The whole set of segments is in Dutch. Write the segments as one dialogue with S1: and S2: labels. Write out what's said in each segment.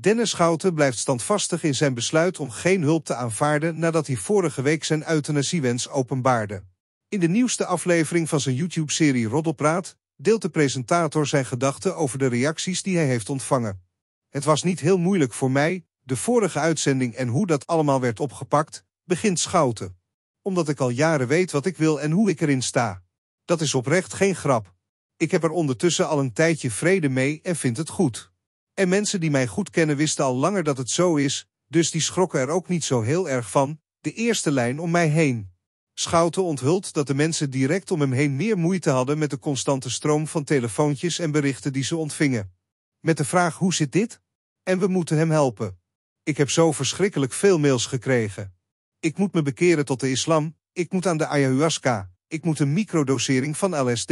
S1: Dennis Schouten blijft standvastig in zijn besluit om geen hulp te aanvaarden nadat hij vorige week zijn euthanasiewens openbaarde. In de nieuwste aflevering van zijn YouTube-serie Roddelpraat deelt de presentator zijn gedachten over de reacties die hij heeft ontvangen. Het was niet heel moeilijk voor mij, de vorige uitzending en hoe dat allemaal werd opgepakt, begint Schouten. Omdat ik al jaren weet wat ik wil en hoe ik erin sta. Dat is oprecht geen grap. Ik heb er ondertussen al een tijdje vrede mee en vind het goed. En mensen die mij goed kennen wisten al langer dat het zo is, dus die schrokken er ook niet zo heel erg van, de eerste lijn om mij heen. Schouten onthult dat de mensen direct om hem heen meer moeite hadden met de constante stroom van telefoontjes en berichten die ze ontvingen. Met de vraag hoe zit dit? En we moeten hem helpen. Ik heb zo verschrikkelijk veel mails gekregen. Ik moet me bekeren tot de islam, ik moet aan de ayahuasca, ik moet een microdosering van LSD.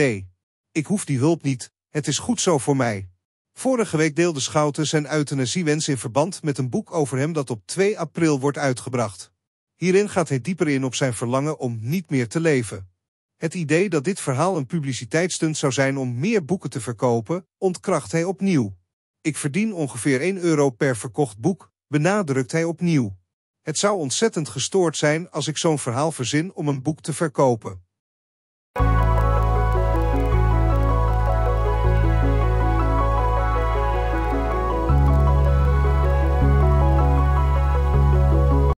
S1: Ik hoef die hulp niet, het is goed zo voor mij. Vorige week deelde Schouten zijn euthanasiewens in verband met een boek over hem dat op 2 april wordt uitgebracht. Hierin gaat hij dieper in op zijn verlangen om niet meer te leven. Het idee dat dit verhaal een publiciteitsstunt zou zijn om meer boeken te verkopen, ontkracht hij opnieuw. Ik verdien ongeveer 1 euro per verkocht boek, benadrukt hij opnieuw. Het zou ontzettend gestoord zijn als ik zo'n verhaal verzin om een boek te verkopen.